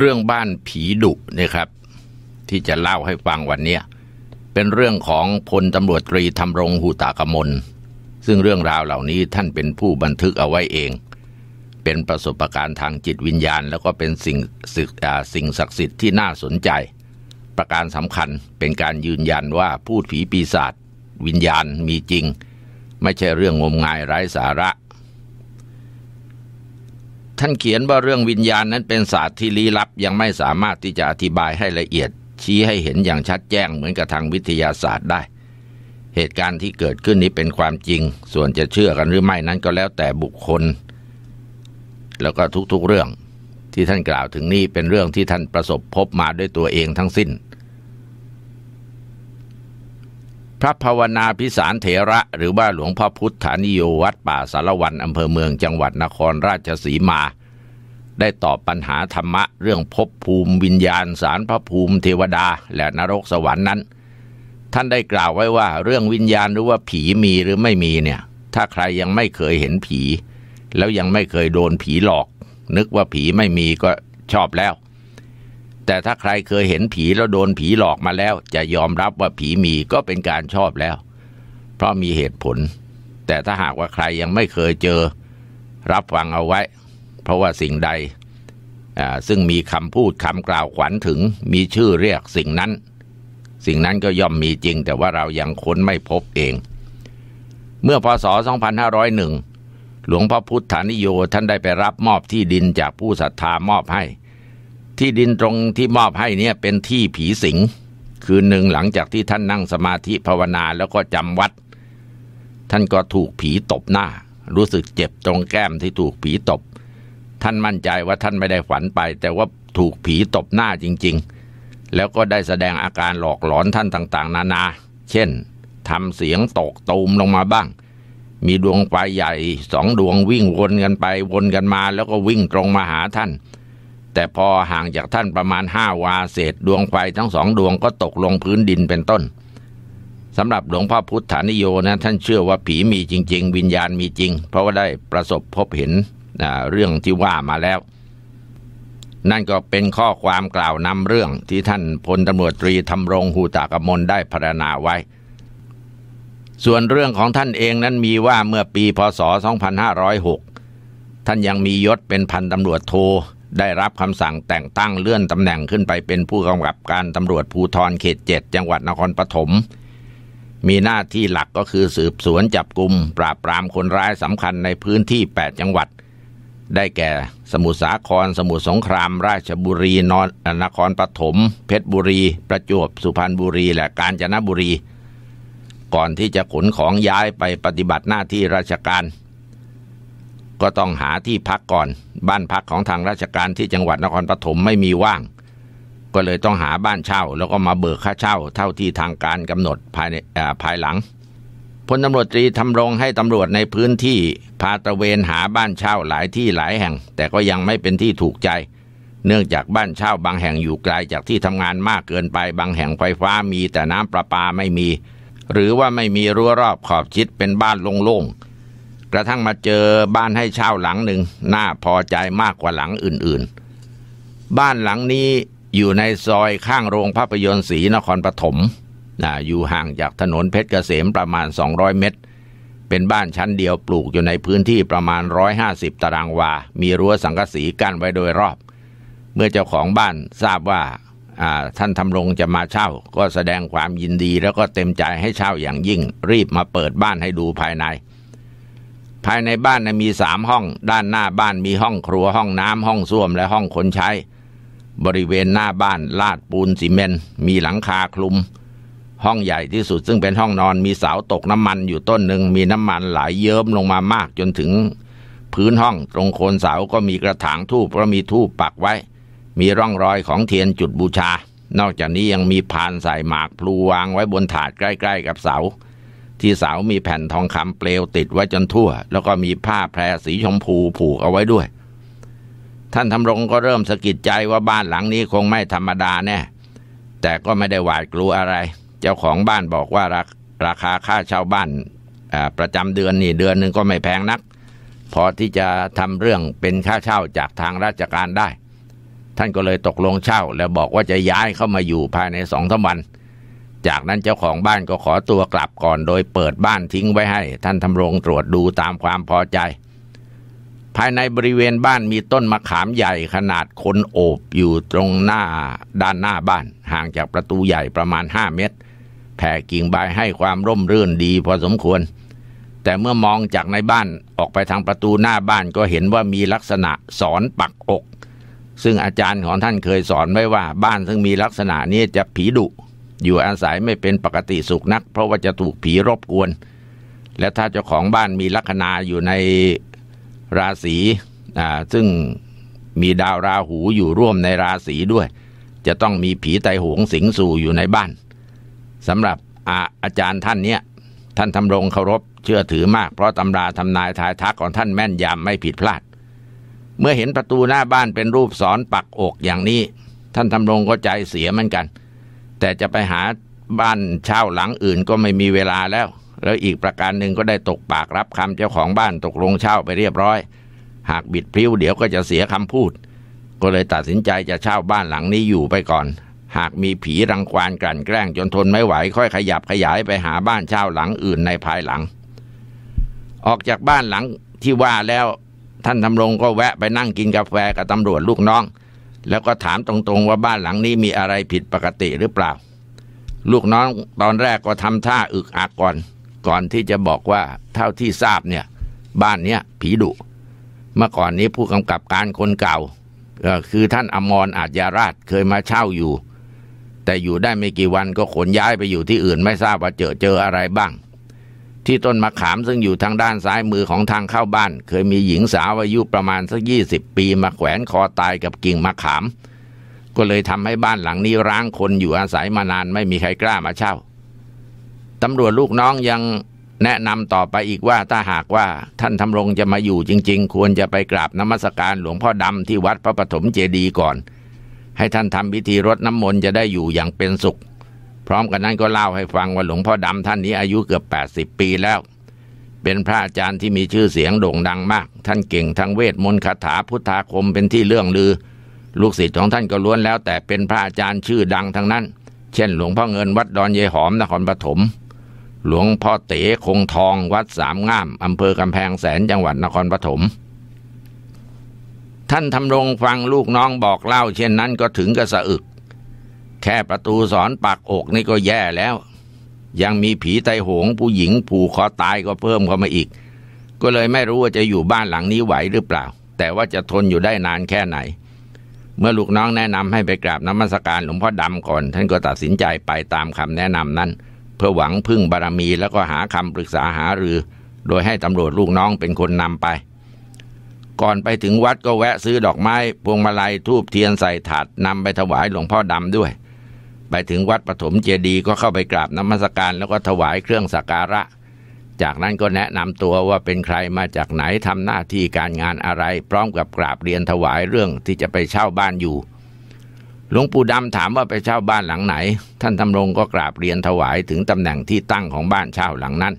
เรื่องบ้านผีดุนะครับ ที่จะเล่าให้ฟังวันนี้เป็นเรื่องของพลตำรวจตรีธรรมรงหูตากมล ซึ่งเรื่องราวเหล่านี้ท่านเป็นผู้บันทึกเอาไว้เอง เป็นประสบการณ์ทางจิตวิญญาณ แล้วก็เป็นสิ่งศึกสิ่งศักดิ์สิทธิ์ที่น่าสนใจ ประการสำคัญเป็นการยืนยันว่าพูดผีปีศาจวิญญาณมีจริงไม่ใช่เรื่องงมงายไร้สาระท่านเขียนว่าเรื่องวิญญาณนั้นเป็นศาสตร์ที่ลี้ลับ ยังไม่สามารถที่จะอธิบายให้ละเอียด ชี้ให้เห็นอย่างชัดแจ้งเหมือนกับทางวิทยาศาสตร์ได้ เหตุการณ์ที่เกิดขึ้นนี้เป็นความจริงส่วนจะเชื่อกันหรือไม่นั้น ก็แล้วแต่บุคคล แล้วก็ทุกๆเรื่องที่ท่านกล่าวถึงนี้เป็นเรื่องที่ท่านประสบพบมาด้วยตัวเองทั้งสิ้นพระภาวนาพิสารเถระหรือว่าหลวงพ่อพุทธานิโยวัดป่าสารวันอำเภอเมืองจังหวัดนครราชสีมาได้ตอบปัญหาธรรมะ เรื่องภพภูมิวิญญาณ สารพระภูมิเทวดาและนรกสวรรค์นั้น ท่านได้กล่าวไว้ว่าเรื่องวิญญาณหรือว่าผีมีหรือไม่มีเนี่ยถ้าใครยังไม่เคยเห็นผีแล้วยังไม่เคยโดนผีหลอก นึกว่าผีไม่มีก็ชอบแล้วแต่ถ้าใครเคยเห็นผีแล้วโดนผีหลอกมาแล้ว จะยอมรับว่าผีมีก็เป็นการชอบแล้วเพราะมีเหตุผล แต่ถ้าหากว่าใครยังไม่เคยเจอรับฟังเอาไว้เพราะว่าสิ่งใดซึ่งมีคำพูดคำกล่าวขวัญถึงมีชื่อเรียกสิ่งนั้น สิ่งนั้นก็ย่อมมีจริงแต่ว่าเรายังค้นไม่พบเอง เมื่อพศ 2501 หลวงพ่อพุทธานิโยท่านได้ไปรับมอบที่ดินจากผู้ศรัทธามอบให้ที่ดินตรงที่มอบให้เนี่ยเป็นที่ผีสิงคืนหนึ่งหลังจากที่ท่านนั่งสมาธิภาวนาแล้วก็จำวัด ท่านก็ถูกผีตบหน้า รู้สึกเจ็บตรงแก้มที่ถูกผีตบ ท่านมั่นใจว่าท่านไม่ได้ฝันไป แต่ว่าถูกผีตบหน้าจริง ๆ แล้วก็ได้แสดงอาการหลอกหลอนท่านต่างๆ นานา เช่นทำเสียงตกตูมลงมาบ้าง มีดวงไฟใหญ่สองดวงวิ่งวนกันไปวนกันมาแล้วก็วิ่งตรงมาหาท่านแต่พอห่างจากท่านประมาณห้าวาเศษ ดวงไฟทั้งสองดวงก็ตกลงพื้นดินเป็นต้นสำหรับหลวงพ่อพุทธานิโยนะท่านเชื่อว่าผีมีจริง ๆ วิญญาณมีจริง เพราะว่าได้ประสบพบเห็นเรื่องที่ว่ามาแล้ว นั่นก็เป็นข้อความกล่าวนำเรื่องที่ท่านพลตำรวจตรีธำรงหูตากมลได้พรรณนาไว้ ส่วนเรื่องของท่านเองนั้นมีว่าเมื่อปีพศ 2506ท่านยังมียศเป็นพันตำรวจโทได้รับคำสั่งแต่งตั้งเลื่อนตำแหน่งขึ้นไปเป็นผู้กำกับการตำรวจภูธรเขตเจ็ดจังหวัดนครปฐมมีหน้าที่หลักก็คือสืบสวนจับกลุ่มปราบปรามคนร้ายสำคัญในพื้นที่ 8 จังหวัด ได้แก่สมุทรสาครสมุทรสงคราม ราชบุรีนนนครปฐมเพชรบุรี ประจวบสุพรรณบุรี และกาญจนบุรี ก่อนที่จะขนของย้ายไปปฏิบัติหน้าที่ราชการ ก็ต้องหาที่พักก่อนบ้านพักของทางราชการที่จังหวัดนครปฐมไม่มีว่าง ก็เลยต้องหาบ้านเช่า แล้วก็มาเบิกค่าเช่าเท่าที่ทางการกำหนดภายในภายหลังพลตำรวจตรีทำรงให้ตำรวจในพื้นที่ พาตะเวนหาบ้านเช่าหลายที่หลายแห่ง แต่ก็ยังไม่เป็นที่ถูกใจ เนื่องจากบ้านเช่าบางแห่งอยู่ไกลจากที่ทำงานมากเกินไปบางแห่งไฟฟ้ามี แต่น้ำประปาไม่มี หรือว่าไม่มีรั้วรอบขอบชิดเป็นบ้านโล่งๆกระทั่งมาเจอบ้านให้เช่าหลังหนึ่งน่าพอใจมากกว่าหลังอื่นๆ บ้านหลังนี้อยู่ในซอยข้างโรงภาพยนตร์ศรีนครปฐมนะอยู่ห่างจากถนนเพชรเกษมประมาณ 200 เมตร เป็นบ้านชั้นเดียวปลูกอยู่ในพื้นที่ประมาณ 150 ตารางวา มีรั้วสังกะสีกั้นไว้โดยรอบ เมื่อเจ้าของบ้านทราบว่าท่านทำรงจะมาเช่าก็แสดงความยินดี แล้วก็เต็มใจให้เช่าอย่างยิ่ง รีบมาเปิดบ้านให้ดูภายในภายในบ้านนะมีสามห้องด้านหน้าบ้านมีห้องครัวห้องน้ำห้องส้วมและห้องคนใช้ บริเวณหน้าบ้านลาดปูนซีเมน มีหลังคาคลุม ห้องใหญ่ที่สุดซึ่งเป็นห้องนอนมีเสาตกน้ำมันอยู่ต้นหนึ่งมีน้ำมันไหลยเยิ้มลงมามากจนถึงพื้นห้องตรงโคนเสาก็มีกระถางทูบเพราะมีทูบปักไว้ มีร่องรอยของเทียนจุดบูชา นอกจากนี้ยังมีพานใส่หมากพลูวางไว้บนถาดใกล้ ๆ กับเสาที่เสามีแผ่นทองคำเปลวติดไว้จนทั่ว แล้วก็มีผ้าแพรสีชมพูผูกเอาไว้ด้วย ท่านทำรงก็เริ่มสะกิดใจว่าบ้านหลังนี้คงไม่ธรรมดาแน่แต่ก็ไม่ได้หวาดกลัวอะไร เจ้าของบ้านบอกว่ารราคาค่าเช่าบ้าน ประจำเดือนนี่เดือนหนึ่งก็ไม่แพงนัก พอที่จะทำเรื่องเป็นค่าเช่าจากทางราชการได้ ท่านก็เลยตกลงเช่าแล้วบอกว่าจะย้ายเข้ามาอยู่ภายในสองสาวันจากนั้นเจ้าของบ้านก็ขอตัวกลับก่อนโดยเปิดบ้านทิ้งไว้ให้ ท่านทำรงตรวจดูตามความพอใจ ภายในบริเวณบ้านมีต้นมะขามใหญ่ขนาดคนโอบอยู่ตรงหน้าด้านหน้าบ้าน ห่างจากประตูใหญ่ประมาณ 5 เมตร แผ่กิ่งใบให้ความร่มรื่นดีพอสมควร แต่เมื่อมองจากในบ้านออกไปทางประตูหน้าบ้านก็เห็นว่ามีลักษณะสอนปักอก ซึ่งอาจารย์ของท่านเคยสอนไว้ว่าบ้านซึ่งมีลักษณะนี้จะผีดุอยู่อาศัยไม่เป็นปกติสุขนักเพราะว่าจะถูกผีรบกวน และถ้าเจ้าของบ้านมีลัคนาอยู่ในราศีซึ่งมีดาวราหูอยู่ร่วมในราศีด้วย จะต้องมีผีไตหงสิงสู่อยู่ในบ้านสำหรับอาอาจารย์ท่านเนี้ยท่านทำรงเคารพเชื่อถือมากเพราะตำราทำนายทายทักของท่านแม่นยำไม่ผิดพลาด เมื่อเห็นประตูหน้าบ้านเป็นรูปสอนปักอกอย่างนี้ ท่านทำรงก็ใจเสียเหมือนกันแต่จะไปหาบ้านเช่าหลังอื่นก็ไม่มีเวลาแล้ว แล้วอีกประการหนึ่งก็ได้ตกปากรับคำเจ้าของบ้านตกลงเช่าไปเรียบร้อย หากบิดพลิ้วเดี๋ยวก็จะเสียคำพูด ก็เลยตัดสินใจจะเช่าบ้านหลังนี้อยู่ไปก่อน หากมีผีรังควานกลั่นแกล้งจนทนไม่ไหว ค่อยขยับขยายไปหาบ้านเช่าหลังอื่นในภายหลัง ออกจากบ้านหลังที่ว่าแล้วท่านทำรงก็แวะไปนั่งกินกาแฟกับตำรวจลูกน้องแล้วก็ถามตรงๆว่าบ้านหลังนี้มีอะไรผิดปกติหรือเปล่า ลูกน้องตอนแรกก็ทำท่าอึกอักก่อน ก่อนที่จะบอกว่าเท่าที่ทราบเนี่ยบ้านเนี้ยผีดุ เมื่อก่อนนี้ผู้กำกับการคนเก่า คือท่านอมรอาจยาราชเคยมาเช่าอยู่ แต่อยู่ได้ไม่กี่วันก็ขนย้ายไปอยู่ที่อื่นไม่ทราบว่าเจอเจออะไรบ้างที่ต้นมะขามซึ่งอยู่ทางด้านซ้ายมือของทางเข้าบ้านเคยมีหญิงสาวอายุประมาณสักยี่สิบปีมาแขวนคอตายกับกิ่งมะขาม ก็เลยทำให้บ้านหลังนี้ร้างคนอยู่อาศัยมานานไม่มีใครกล้ามาเช่าตำรวจลูกน้องยังแนะนำต่อไปอีกว่าถ้าหากว่าท่านทำรงจะมาอยู่จริง ๆ ควรจะไปกราบนมัสการหลวงพ่อดำที่วัดพระปฐมเจดีย์ก่อนให้ท่านทำพิธีรดน้ำมนต์จะได้อยู่อย่างเป็นสุขพร้อมกันนั้นก็เล่าให้ฟังว่าหลวงพ่อดำท่านนี้อายุเกือบ 80 ปีแล้ว เป็นพระอาจารย์ที่มีชื่อเสียงโด่งดังมาก ท่านเก่งทั้งเวทมนต์คาถาพุทธาคมเป็นที่เรื่องลือ ลูกศิษย์ของท่านก็ล้วนแล้วแต่เป็นพระอาจารย์ชื่อดังทั้งนั้น เช่นหลวงพ่อเงินวัดดอนเยหอมนครปฐมหลวงพ่อเต๋คงทองวัดสามงามอำเภอกำแพงแสนจังหวัดนครปฐมท่านทำรงฟังลูกน้องบอกเล่าเช่นนั้นก็ถึงกระสะอึกแค่ประตูสอนปากอกนี่ก็แย่แล้ว ยังมีผีไตโหงผู้หญิง ผูกคอตายก็เพิ่มเข้ามาอีก ก็เลยไม่รู้ว่าจะอยู่บ้านหลังนี้ไหวหรือเปล่า แต่ว่าจะทนอยู่ได้นานแค่ไหน เมื่อลูกน้องแนะนำให้ไปกราบน้ำมศการหลวงพ่อดำก่อน ท่านก็ตัดสินใจไปตามคำแนะนำนั้น เพื่อหวังพึ่งบารมีแล้วก็หาคำปรึกษาหารือ โดยให้ตำรวจลูกน้องเป็นคนนำไป ก่อนไปถึงวัดก็แวะ ซื้อดอกไม้พวงมาลัยทูบเทียนใส่ถาดนำไปถวายหลวงพ่อดำด้วยไปถึงวัดปฐมเจดีก็เข้าไปกราบน้ำมศการแล้วก็ถวายเครื่องสักการะ จากนั้นก็แนะนำตัวว่าเป็นใครมาจากไหนทำหน้าที่การงานอะไรพร้อมกับกราบเรียนถวายเรื่องที่จะไปเช่าบ้านอยู่หลวงปู่ดำถามว่าไปเช่าบ้านหลังไหน ท่านดำรงก็กราบเรียนถวายถึงตำแหน่งที่ตั้งของบ้านเช่าหลังนั้น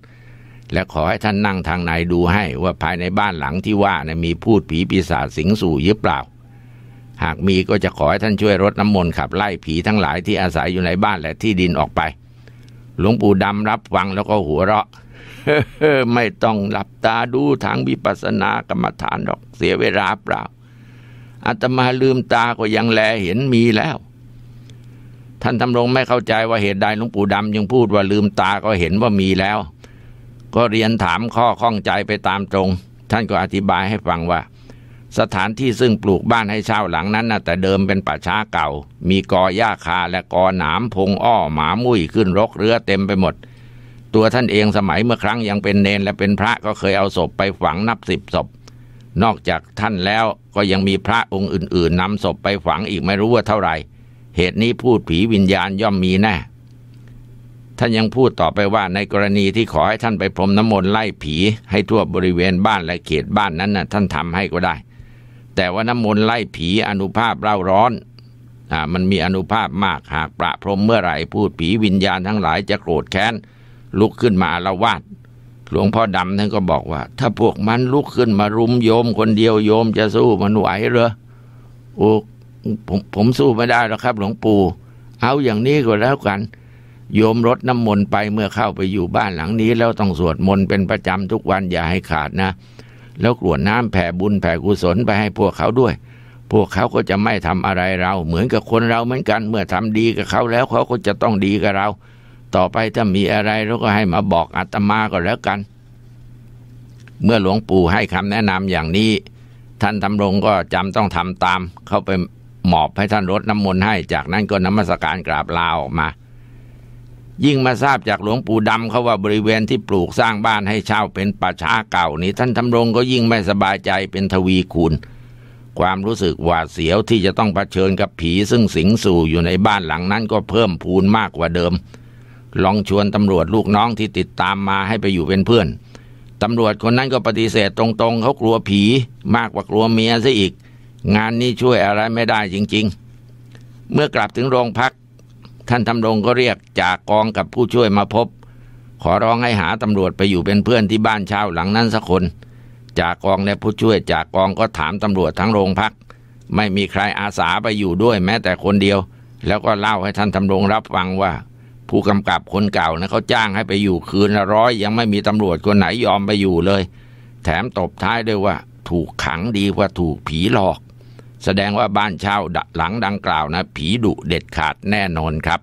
และขอให้ท่านนั่งทางในดูให้ว่าภายในบ้านหลังที่ว่านะมีพูดผีปีศาจสิงสู่หรือเปล่าหากมีก็จะขอให้ท่านช่วยรดน้ำมนต์ขับไล่ผีทั้งหลายที่อาศัยอยู่ในบ้านและที่ดินออกไป หลวงปู่ดำรับฟังแล้วก็หัวเราะไม่ต้องหลับตาดูทางวิปัสสนากรรมฐานหรอกเสียเวลาเปล่าอาตมาลืมตาก็ยังแลเห็นมีแล้ว ท่านทำรงไม่เข้าใจว่าเหตุใดหลวงปู่ดำยังพูดว่าลืมตาก็เห็นว่ามีแล้ว ก็เรียนถามข้อข้องใจไปตามตรง ท่านก็อธิบายให้ฟังว่าสถานที่ซึ่งปลูกบ้านให้เช่าหลังนั้นนะแต่เดิมเป็นป่าช้าเก่า มีกอหญ้าคาและกอหนามพงอ้อหมามุ้ยขึ้นรกเรือเต็มไปหมด ตัวท่านเองสมัยเมื่อครั้งยังเป็นเนนและเป็นพระก็เคยเอาศพไปฝังนับสิบศพนอกจากท่านแล้วก็ยังมีพระองค์อื่นๆนำศพไปฝังอีกไม่รู้ว่าเท่าไหร่เหตุนี้พูดผีวิญญาณย่อมมีแน่ท่านยังพูดต่อไปว่าในกรณีที่ขอให้ท่านไปพรมน้ำมนต์ไล่ผี ให้ทั่วบริเวณบ้านและเขตบ้านนั้นนะ่ะท่านทำให้ก็ได้แต่ว่าน้ำมนต์ไล่ผีอนุภาพเร่าร้อนอ่ามันมีอนุภาพมากหากประพรมเมื่อไหร่พูดผีวิญญาณทั้งหลายจะโกรธแค้น ลุกขึ้นมาละวาดหลวงพ่อดำท่านก็บอกว่า ถ้าพวกมันลุกขึ้นมารุมโยมคนเดียวโยมจะสู้มันไหวหรือโอ้ผมผมสู้ไม่ได้หรอกครับ หลวงปู่เอาอย่างนี้ก็แล้วกัน โยมรดน้ำมนต์ไปเมื่อเข้าไปอยู่บ้านหลังนี้ แล้วต้องสวดมนต์เป็นประจำทุกวันอย่าให้ขาดนะแล้วกรวดน้ำแผ่บุญแผ่กุศลไปให้พวกเขาด้วย พวกเขาก็จะไม่ทำอะไรเราเหมือนกับคนเราเหมือนกัน เมื่อทำดีกับเขาแล้วเขาก็จะต้องดีกับเรา ต่อไปถ้ามีอะไรเราก็ให้มาบอกอาตมาก็แล้วกัน เมื่อหลวงปู่ให้คำแนะนำอย่างนี้ท่านทารงก็จำต้องทำตามเข้าไปหมอบให้ท่านรดน้ำมนต์ให้จากนั้นก็นมัสการกราบลาออกมายิ่งมาทราบจากหลวงปู่ดำเขาว่าบริเวณที่ปลูกสร้างบ้านให้เช่าเป็นป่าช้าเก่านี้ ท่านทำรงก็ยิ่งไม่สบายใจเป็นทวีคูณ ความรู้สึกหวาดเสียวที่จะต้องเผชิญกับผีซึ่งสิงสู่อยู่ในบ้านหลังนั้นก็เพิ่มพูนมากกว่าเดิม ลองชวนตำรวจลูกน้องที่ติดตามมาให้ไปอยู่เป็นเพื่อนตำรวจคนนั้นก็ปฏิเสธตรงๆเขากลัวผี มากกว่ากลัวเมียซะอีก งานนี้ช่วยอะไรไม่ได้จริง ๆ เมื่อกลับถึงโรงพักท่านทำรงก็เรียกจากกองกับผู้ช่วยมาพบ ขอร้องให้หาตำรวจไปอยู่เป็นเพื่อนที่บ้านเช่าหลังนั้นสักคน จากกองและผู้ช่วยจากกองก็ถามตำรวจทั้งโรงพัก ไม่มีใครอาสาไปอยู่ด้วยแม้แต่คนเดียว แล้วก็เล่าให้ท่านทำรงรับฟังว่าผู้กำกับคนเก่านะเขาจ้างให้ไปอยู่คืนละร้อยยังไม่มีตำรวจคนไหนยอมไปอยู่เลย แถมตบท้ายด้วยว่า ถูกขังดีกว่าถูกผีหลอกแสดงว่าบ้านเช่าหลังดังกล่าวนะ ผีดุเด็ดขาดแน่นอนครับ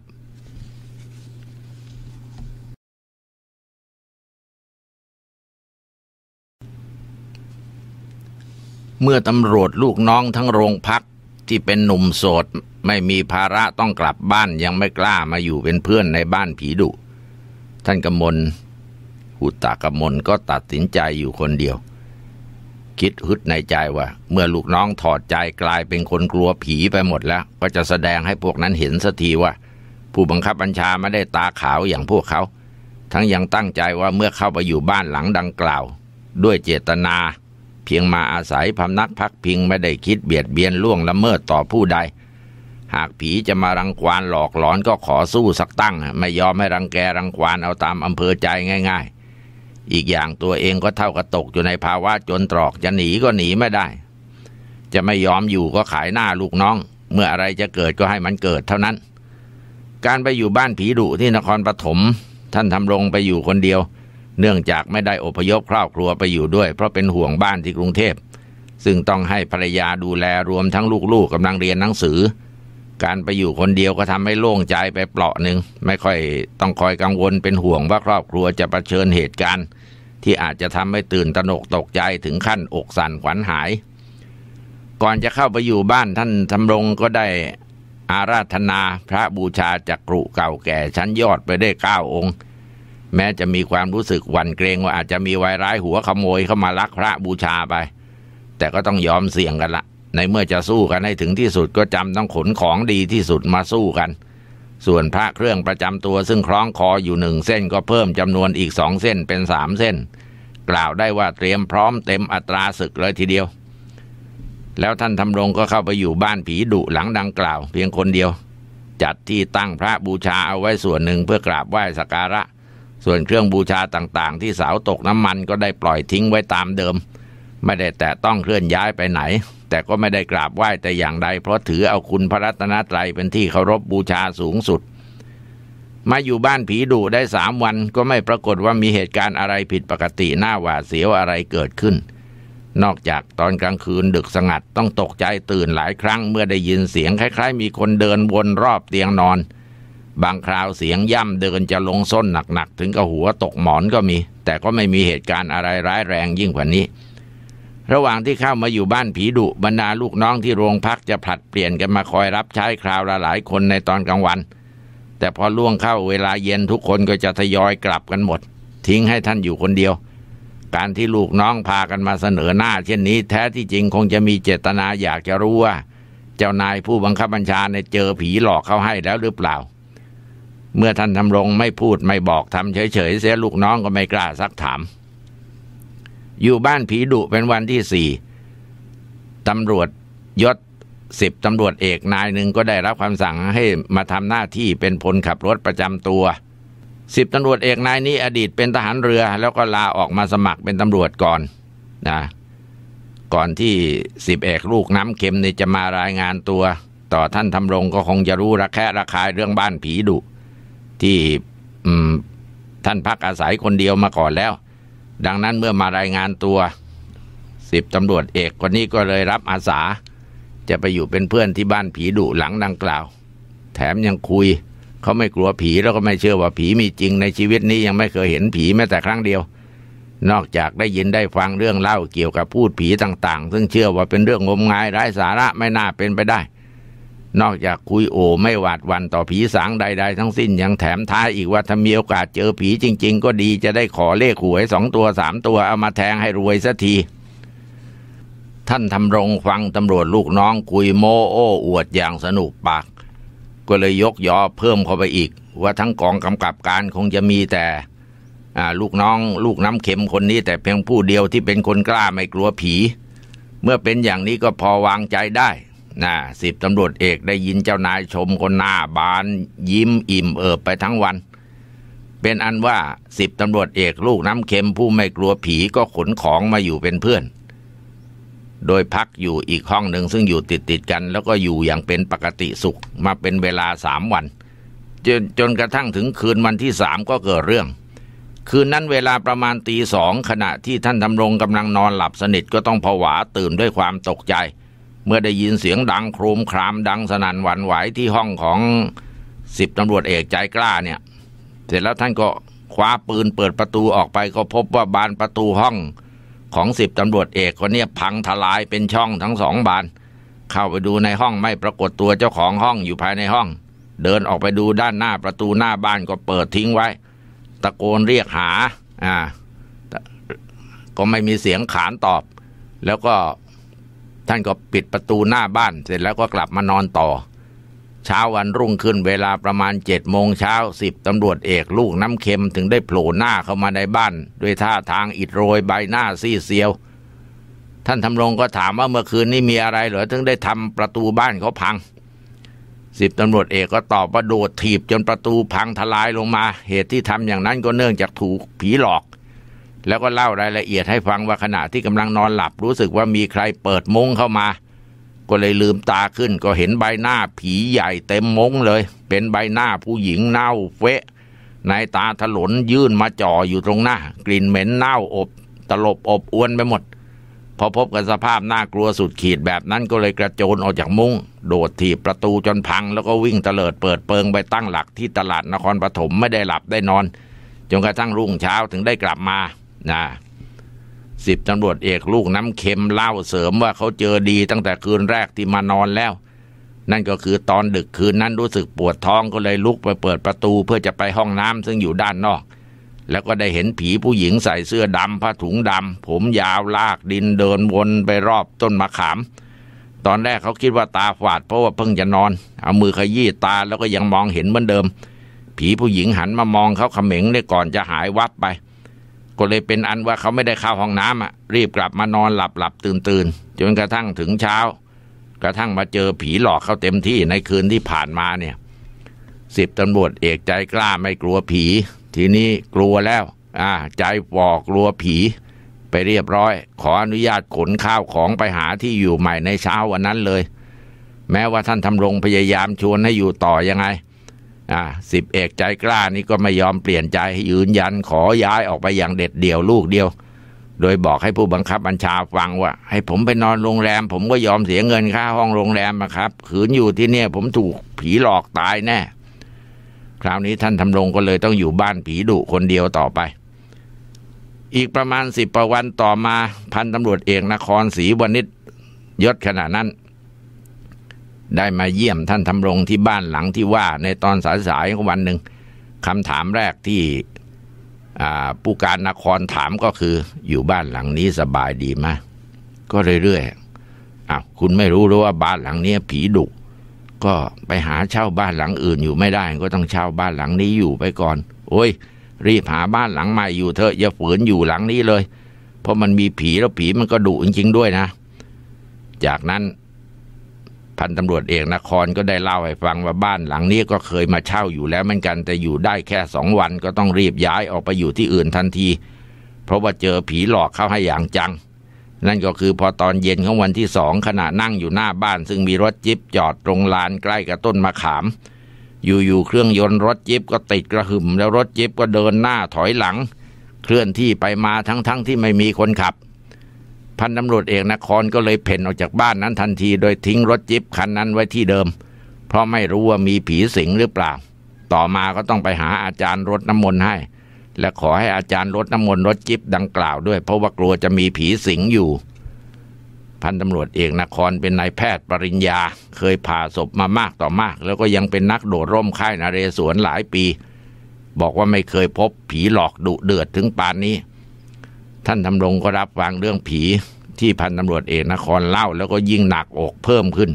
เมื่อตำรวจลูกน้องทั้งโรงพักที่เป็นหนุ่มโสดไม่มีภาระต้องกลับบ้านยังไม่กล้ามาอยู่เป็นเพื่อนในบ้านผีดุ ท่านกำมลหุตากำมลก็ตัดสินใจอยู่คนเดียวคิดฮึดในใจว่า เมื่อลูกน้องถอดใจกลายเป็นคนกลัวผีไปหมดแล้ว ก็จะแสดงให้พวกนั้นเห็นสักทีว่า ผู้บังคับบัญชาไม่ได้ตาขาวอย่างพวกเขา ทั้งยังตั้งใจว่าเมื่อเข้าไปอยู่บ้านหลังดังกล่าว ด้วยเจตนา เพียงมาอาศัยพำนักพักพิงไม่ได้คิดเบียดเบียนล่วงละเมิดต่อผู้ใด หากผีจะมารังควานหลอกหลอนก็ขอสู้สักตั้ง ไม่ยอมให้รังแกรังควานเอาตามอำเภอใจง่าย ๆอีกอย่างตัวเองก็เท่ากับตกอยู่ในภาวะจนตรอกจะหนีก็หนีไม่ได้ จะไม่ยอมอยู่ก็ขายหน้าลูกน้อง เมื่ออะไรจะเกิดก็ให้มันเกิดเท่านั้น การไปอยู่บ้านผีดุที่นครปฐมท่านทำรงไปอยู่คนเดียว เนื่องจากไม่ได้อพยพครอบครัวไปอยู่ด้วยเพราะเป็นห่วงบ้านที่กรุงเทพ ซึ่งต้องให้ภรรยาดูแลรวมทั้งลูกๆกกำลังเรียนหนังสือ การไปอยู่คนเดียวก็ทำให้โล่งใจไปเปล่าหนึ่งไม่ค่อยต้องคอยกังวลเป็นห่วงว่าครอบครัวจะะเผชิญเหตุการณ์ที่อาจจะทำให้ตื่นตระหนกตกใจถึงขั้นอกสั่นขวัญหาย ก่อนจะเข้าไปอยู่บ้านท่านทำรงก็ได้อาราธนาพระบูชาจักรุเก่าแก่ชั้นยอดไปได้เก้าองค์ แม้จะมีความรู้สึกหวั่นเกรงว่าอาจจะมีวายร้ายหัวขโมยเข้ามาลักพระบูชาไป แต่ก็ต้องยอมเสี่ยงกันละในเมื่อจะสู้กันให้ถึงที่สุดก็จำต้องขนของดีที่สุดมาสู้กันส่วนพระเครื่องประจำตัวซึ่งคล้องคออยู่หนึ่งเส้นก็เพิ่มจำนวนอีกสองเส้นเป็นสามเส้น กล่าวได้ว่าเตรียมพร้อมเต็มอัตราศึกเลยทีเดียว แล้วท่านทำรงก็เข้าไปอยู่บ้านผีดุหลังดังกล่าวเพียงคนเดียว จัดที่ตั้งพระบูชาเอาไว้ส่วนหนึ่งเพื่อกราบไหว้สักการะ ส่วนเครื่องบูชาต่างๆที่สาวตกน้ำมันก็ได้ปล่อยทิ้งไว้ตามเดิม ไม่ได้แต่ต้องเคลื่อนย้ายไปไหนแต่ก็ไม่ได้กราบไหว้แต่อย่างใด เพราะถือเอาคุณพระรัตนตรัยเป็นที่เคารพบบูชาสูงสุด มาอยู่บ้านผีดุได้สามวัน ก็ไม่ปรากฏว่ามีเหตุการณ์อะไรผิดปกติหน้าหวาดเสียวอะไรเกิดขึ้น นอกจากตอนกลางคืนดึกสงัดต้องตกใจตื่นหลายครั้งเมื่อได้ยินเสียงคล้ายๆ มีคนเดินวนรอบเตียงนอน บางคราวเสียงย่ำเดินจะลงส้นหนักๆถึงกับหัวตกหมอนก็มี แต่ก็ไม่มีเหตุการณ์อะไรร้ายแรงยิ่งกว่านี้ระหว่างที่เข้ามาอยู่บ้านผีดุบรรดาลูกน้องที่โรงพักจะผลัดเปลี่ยนกันมาคอยรับใช้คราวละหลายคนในตอนกลางวัน แต่พอล่วงเข้าเวลาเย็นทุกคนก็จะทยอยกลับกันหมด ทิ้งให้ท่านอยู่คนเดียว การที่ลูกน้องพากันมาเสนอหน้าเช่นนี้แท้ที่จริงคงจะมีเจตนาอยากจะรู้ว่า เจ้านายผู้บังคับบัญชาเนี่ยเจอผีหลอกเขาให้แล้วหรือเปล่า เมื่อท่านทำรงไม่พูดไม่บอกทำเฉยๆเสียลูกน้องก็ไม่กล้าซักถามอยู่บ้านผีดุเป็นวันที่สี่ตำรวจยศสิบตำรวจเอกนายหนึ่งก็ได้รับคำสั่งให้มาทำหน้าที่เป็นพลขับรถประจำตัวสิบตำรวจเอกนายนี้ อดีตเป็นทหารเรือ แล้วก็ลาออกมาสมัครเป็นตำรวจก่อนนะก่อนที่สิบเอกลูกน้ำเค็มนี่จะมารายงานตัว ต่อท่านทำรงก็คงจะรู้ระแคะระคายเรื่องบ้านผีดุ ที่ท่านพักอาศัยคนเดียวมาก่อนแล้วดังนั้นเมื่อมารายงานตัวสิบตำรวจเอกคนนี้ก็เลยรับอาสา จะไปอยู่เป็นเพื่อนที่บ้านผีดุหลังดังกล่าว แถมยังคุย เขาไม่กลัวผีแล้วก็ไม่เชื่อว่าผีมีจริงในชีวิตนี้ยังไม่เคยเห็นผีแม้แต่ครั้งเดียว นอกจากได้ยินได้ฟังเรื่องเล่าเกี่ยวกับพูดผีต่างๆ ซึ่งเชื่อว่าเป็นเรื่องงมงายไร้สาระไม่น่าเป็นไปได้นอกจากคุยโอไม่หวาดวันต่อผีสางใดๆ ทั้งสิ้นยังแถมท้ายอีกว่าถ้ามีโอกาสเจอผีจริงๆ ก็ดีจะได้ขอเลขหวยสองตัวสามตัวเอามาแทงให้รวยสักทีท่านทำรงฟัง ตำรวจลูกน้องคุยโมโอ้อวดอย่างสนุกปากก็เลยยกยอเพิ่มเข้าไปอีกว่าทั้งกองกำกับการคงจะมีแต่ลูกน้องลูกน้ำเข็มคนนี้ แต่เพียงผู้เดียวที่เป็นคนกล้าไม่กลัวผี เมื่อเป็นอย่างนี้ก็พอวางใจได้นะสิบตำรวจเอกได้ยินเจ้านายชม คนหน้าบาน ยิ้ม อิ่มเอิบไปทั้งวัน เป็นอันว่าสิบตำรวจเอกลูกน้ำเค็มผู้ไม่กลัวผีก็ขนของมาอยู่เป็นเพื่อน โดยพักอยู่อีกห้องหนึ่งซึ่งอยู่ติดติดกันแล้วก็อยู่อย่างเป็นปกติสุขมาเป็นเวลาสามวันจนจนกระทั่งถึงคืนวันที่สามก็เกิดเรื่อง คืนนั้นเวลาประมาณตีสองขณะที่ท่านดำรงกำลังนอนหลับสนิทก็ต้องผวาตื่นด้วยความตกใจเมื่อได้ยินเสียงดัง โครมครามดังสนั่นหวั่นไหว ที่ห้องของสิบตำรวจเอกใจกล้าเนี่ยเสร็จแล้วท่านก็คว้าปืนเปิดประตูออกไปก็พบว่าบานประตูห้องของสิบตำรวจเอกคนนี้พังทลายเป็นช่องทั้งสองบาน เข้าไปดูในห้องไม่ปรากฏตัวเจ้าของห้องอยู่ภายในห้อง เดินออกไปดูด้านหน้าประตูหน้าบ้านก็เปิดทิ้งไว้ ตะโกนเรียกหาอ่าก็ไม่มีเสียงขานตอบ แล้วก็ท่านก็ปิดประตูหน้าบ้าน เสร็จแล้วก็กลับมานอนต่อ เช้าวันรุ่งขึ้นเวลาประมาณเจ็ดโมงเช้าสิบตำรวจเอกลูกน้ำเค็มถึงได้โผล่หน้าเข้ามาในบ้าน ด้วยท่าทางอิดโรยใบหน้าซีเซียว ท่านทำรงก็ถามว่าเมื่อคืนนี้มีอะไร เหรอถึงได้ทำประตูบ้านเขาพังสิบตำรวจเอกก็ตอบว่าโดดถีบจนประตูพังทลายลงมา เหตุที่ทำอย่างนั้นก็เนื่องจากถูกผีหลอกแล้วก็เล่ารายละเอียดให้ฟังว่าขณะที่กำลังนอนหลับรู้สึกว่ามีใครเปิดมุ้งเข้ามา ก็เลยลืมตาขึ้นก็เห็นใบหน้าผีใหญ่เต็มมุ้งเลย เป็นใบหน้าผู้หญิงเน่าเฟะในตาถลนยื่นมาจ่ออยู่ตรงหน้า กลิ่นเหม็นเน่าอบตลบอบอวนไปหมด พอพบกับสภาพน่ากลัวสุดขีดแบบนั้น ก็เลยกระโจนออกจากมุง้งโดดถีบประตูจนพังแล้วก็วิ่งเตลิดเปิดเปิงไปตั้งหลักที่ตลาดนครปฐมไม่ได้หลับได้นอนจนกระทั่งรุ่งเช้าถึงได้กลับมานะสิบตำรวจเอกลูกน้ำเค็มเล่าเสริมว่าเขาเจอดีตั้งแต่คืนแรกที่มานอนแล้ว นั่นก็คือตอนดึกคืนนั้นรู้สึกปวดท้องก็เลยลุกไปเปิดประตูเพื่อจะไปห้องน้ำซึ่งอยู่ด้านนอก แล้วก็ได้เห็นผีผู้หญิงใส่เสื้อดำผ้าถุงดำผมยาวลากดินเดินวนไปรอบต้นมะขาม ตอนแรกเขาคิดว่าตาฝาด เพราะว่าเพิ่งจะนอนเอามือขยี้ตาแล้วก็ยังมองเห็นเหมือนเดิม ผีผู้หญิงหันมามองเขาเขม็งได้ก่อนจะหายวับไปก็เลยเป็นอันว่าเขาไม่ได้เข้าห้องน้ำอ่ะรีบกลับมานอนหลับหลับตื่นตื่นจนกระทั่งถึงเช้า กระทั่งมาเจอผีหลอกเขาเต็มที่ในคืนที่ผ่านมาเนี่ยสิบตำรวจเอกใจกล้าไม่กลัวผี ทีนี้กลัวแล้ว อ่า ใจบอกกลัวผี ไปเรียบร้อย ขออนุญาตขนข้าวของไปหาที่อยู่ใหม่ในเช้าวันนั้นเลย แม้ว่าท่านทำรงพยายามชวนให้อยู่ต่อยังไงอ่าสิบเอกใจกล้านี่ก็ไม่ยอมเปลี่ยนใจยืนยันขอย้ายออกไปอย่างเด็ดเดี่ยวลูกเดียว โดยบอกให้ผู้บังคับบัญชาฟังว่า ให้ผมไปนอนโรงแรมผมก็ยอมเสียเงินค่าห้องโรงแรมนะครับขืนอยู่ที่เนี่ยผมถูกผีหลอกตายแน่คราวนี้ท่านทำรงก็เลยต้องอยู่บ้านผีดุคนเดียวต่อไป อีกประมาณสิบประวันต่อมาพันตำรวจเอกนครศรีวณิชยศขณะนั้นได้มาเยี่ยมท่านทำรงที่บ้านหลังที่ว่าในตอนสายๆวันหนึ่งคำถามแรกที่ผู้การนครถามก็คืออยู่บ้านหลังนี้สบายดีไหมก็เรื่อยๆอ้าวคุณไม่รู้หรือว่าบ้านหลังนี้ผีดุ ก็ไปหาเช่าบ้านหลังอื่นอยู่ไม่ได้ ก็ต้องเช่าบ้านหลังนี้อยู่ไปก่อน โอ้ย รีบหาบ้านหลังใหม่อยู่เถอะอย่าฝืนอยู่หลังนี้เลย เพราะมันมีผีแล้วผีมันก็ดุจริงๆ ด้วยนะ จากนั้นพันตำรวจเอกนครก็ได้เล่าให้ฟังว่าบ้านหลังนี้ก็เคยมาเช่าอยู่แล้วเหมือนกันแต่อยู่ได้แค่สองวันก็ต้องรีบย้ายออกไปอยู่ที่อื่นทันทีเพราะว่าเจอผีหลอกเข้าให้อย่างจัง นั่นก็คือพอตอนเย็นของวันที่สองขณะนั่งอยู่หน้าบ้านซึ่งมีรถจิ๊บจอดตรงลานใกล้กับต้นมะขาม อยู่ๆเครื่องยนต์รถจิ๊บก็ติดกระหึ่มแล้วรถจิ๊บก็เดินหน้าถอยหลัง เคลื่อนที่ไปมาทั้งๆทที่ไม่มีคนขับพันตำรวจเอกนครก็เลยเพ่นออกจากบ้านนั้นทันทีโดยทิ้งรถจิบคันนั้นไว้ที่เดิม เพราะไม่รู้ว่ามีผีสิงหรือเปล่า ต่อมาก็ต้องไปหาอาจารย์รถน้ำมนต์ให้ และขอให้อาจารย์รถน้ำมนต์รถจิบดังกล่าวด้วยเพราะว่ากลัวจะมีผีสิงอยู่ พันตำรวจเอกนครเป็นนายแพทย์ปริญญาเคยผ่าศพมามากต่อมากแล้วก็ยังเป็นนักโดดร่มค่ายนาเรศวรหลายปี บอกว่าไม่เคยพบผีหลอกดุเดือดถึงปานนี้ท่านดำรงก็รับฟังเรื่องผีที่พันตำรวจเอกนครเล่าแล้วก็ยิ่งหนักอกเพิ่มขึ้น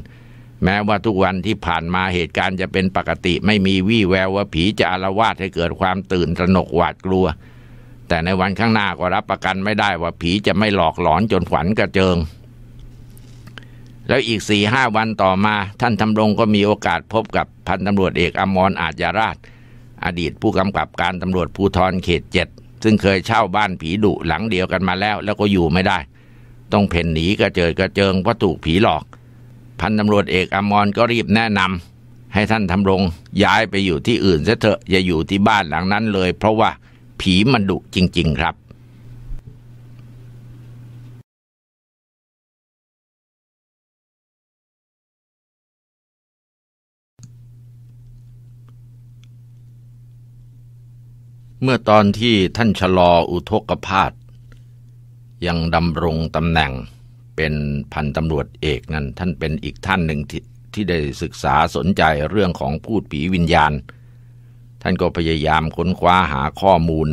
แม้ว่าทุกวันที่ผ่านมาเหตุการณ์จะเป็นปกติ ไม่มีวี่แววว่าผีจะอารวาสให้เกิดความตื่นตระหนกหวาดกลัว แต่ในวันข้างหน้าก็รับประกันไม่ได้ว่าผีจะไม่หลอกหลอนจนขวัญกระเจิงแล้วอีกสี่ห้าวันต่อมาท่านทำรงก็มีโอกาสพบกับพันตำรวจเอกอมรอาจยาราช อดีตผู้กำกับการตำรวจภูธรเขตเจ็ดซึ่งเคยเช่าบ้านผีดุหลังเดียวกันมาแล้วแล้วก็อยู่ไม่ได้ ต้องเพ่นหนีกระเจิดกระเจิงเพราะถูกผีหลอก พันตำรวจเอกอมรก็รีบแนะนำให้ท่านทำรงย้ายไปอยู่ที่อื่นซะเถอะอย่าอยู่ที่บ้านหลังนั้นเลยเพราะว่าผีมันดุจริง ๆ ครับเมื่อตอนที่ท่านชะลออุทกพาตยังดำรงตำแหน่งเป็นพันตำรวจเอกนั้นท่านเป็นอีกท่านหนึ่งทที่ได้ศึกษาสนใจเรื่องของพูดผีวิญญาณ ท่านก็พยายามค้นคว้าหาข้อมูล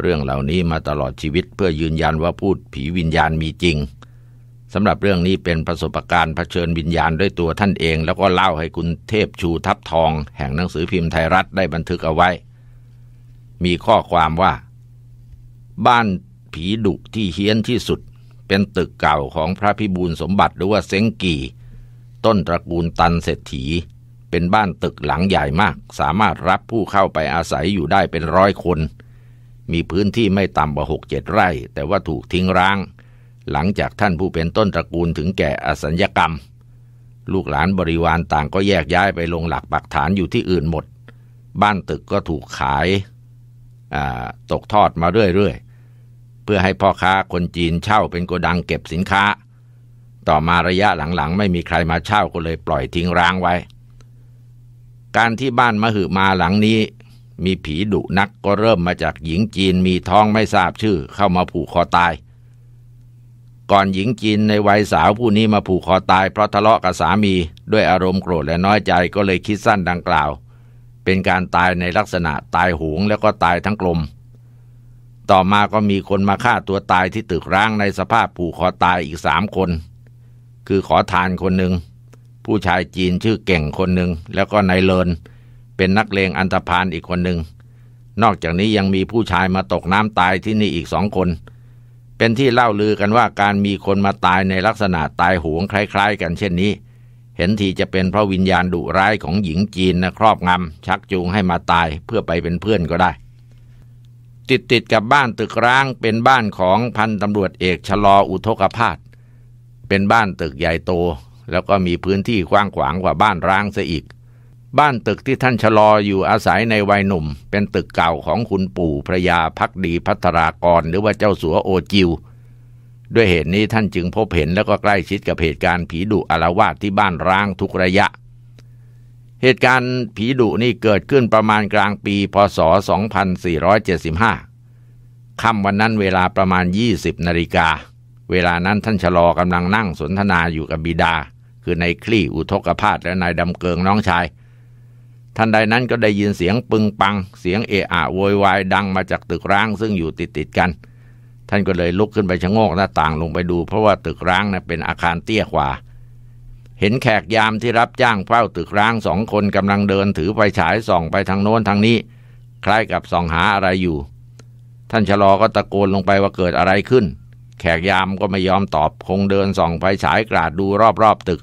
เรื่องเหล่านี้มาตลอดชีวิตเพื่อยืนยันว่าพูดผีวิญญาณมีจริงสำหรับเรื่องนี้เป็นประสบการณ์เผชิญวิญญาณด้วยตัวท่านเองแล้วก็เล่าให้คุณเทพชูทับทองแห่งหนังสือพิมพ์ไทยรัฐได้บันทึกเอาไว้มีข้อความว่า บ้านผีดุที่เฮี้ยนที่สุด เป็นตึกเก่าของพระพิบูลสมบัติหรือว่าเซงกีต้นตระกูลตันเศรษฐีเป็นบ้านตึกหลังใหญ่มาก สามารถรับผู้เข้าไปอาศัยอยู่ได้เป็นร้อยคน มีพื้นที่ไม่ต่ำกว่าหกเจ็ดไร่แต่ว่าถูกทิ้งร้าง หลังจากท่านผู้เป็นต้นตระกูลถึงแก่อสัญญกรรม ลูกหลานบริวารต่างก็แยกย้ายไปลงหลักปักฐานอยู่ที่อื่นหมด บ้านตึกก็ถูกขายตกทอดมาเรื่อยๆ เพื่อให้พ่อค้าคนจีนเช่าเป็นโกดังเก็บสินค้า ต่อมาระยะหลังๆ ไม่มีใครมาเช่าก็เลยปล่อยทิ้งร้างไว้ การที่บ้านมหึมาหลังนี้ มีผีดุนักก็เริ่มมาจากหญิงจีนมีท้องไม่ทราบชื่อ เข้ามาผูกคอตาย ก่อนหญิงจีนในวัยสาวผู้นี้มาผูกคอตายเพราะทะเลาะกับสามีด้วยอารมณ์โกรธและน้อยใจก็เลยคิดสั้นดังกล่าวเป็นการตายในลักษณะตายหงแล้วก็ตายทั้งกลม ต่อมาก็มีคนมาฆ่าตัวตายที่ตึกร้างในสภาพผูกคอตายอีกสามคน คือขอทานคนหนึ่งผู้ชายจีนชื่อเก่งคนหนึ่งแล้วก็นายเลินเป็นนักเลงอันธพาลอีกคนหนึ่ง นอกจากนี้ยังมีผู้ชายมาตกน้ำตายที่นี่อีกสองคน เป็นที่เล่าลือกันว่าการมีคนมาตายในลักษณะตายหงคล้าย ๆ กันเช่นนี้เห็นทีจะเป็นเพราะวิญญาณดุร้ายของหญิงจีนนะครอบงำชักจูงให้มาตายเพื่อไปเป็นเพื่อนก็ได้ ติดติดกับบ้านตึกร้างเป็นบ้านของพันตำรวจเอกชะลออุทกภาตเป็นบ้านตึกใหญ่โต แล้วก็มีพื้นที่กว้างขวางกว่าบ้านร้างซะอีก บ้านตึกที่ท่านชะลออยู่อาศัยในวัยหนุ่ม เป็นตึกเก่าของคุณปู่พระยาพักดีพัทรากร หรือว่าเจ้าสัวโอจิวด้วยเหตุนี้ท่านจึงพบเห็นแล้วก็ใกล้ชิดกับเหตุการณ์ผีดุอารวาสที่บ้านร้างทุกระยะ เหตุการณ์ผีดุนี่เกิดขึ้นประมาณกลางปีพศ 2475ค่ำวันนั้นเวลาประมาณ 20 นาฬิกา เวลานั้นท่านชะลอกำลังนั่งสนทนาอยู่กับบิดา คือนายคลี่อุทกพาตและนายดำเกิงน้องชาย ท่านใดนั้นก็ได้ยินเสียงปึงปัง เสียงเอะอะโวยวายดังมาจากตึกร้าง ซึ่งอยู่ติดติดกันท่านก็เลยลุกขึ้นไปชะโงกหน้าต่างลงไปดูเพราะว่าตึกร้างนะเป็นอาคารเตี้ยกว่าเห็นแขกยามที่รับจ้างเฝ้าตึกร้างสองคนกำลังเดินถือไฟฉายส่องไปทางโน้นทางนี้คล้ายกับส่องหาอะไรอยู่ ท่านชะลอก็ตะโกนลงไปว่าเกิดอะไรขึ้น แขกยามก็ไม่ยอมตอบ คงเดินส่องไฟฉายกราดดูรอบๆตึก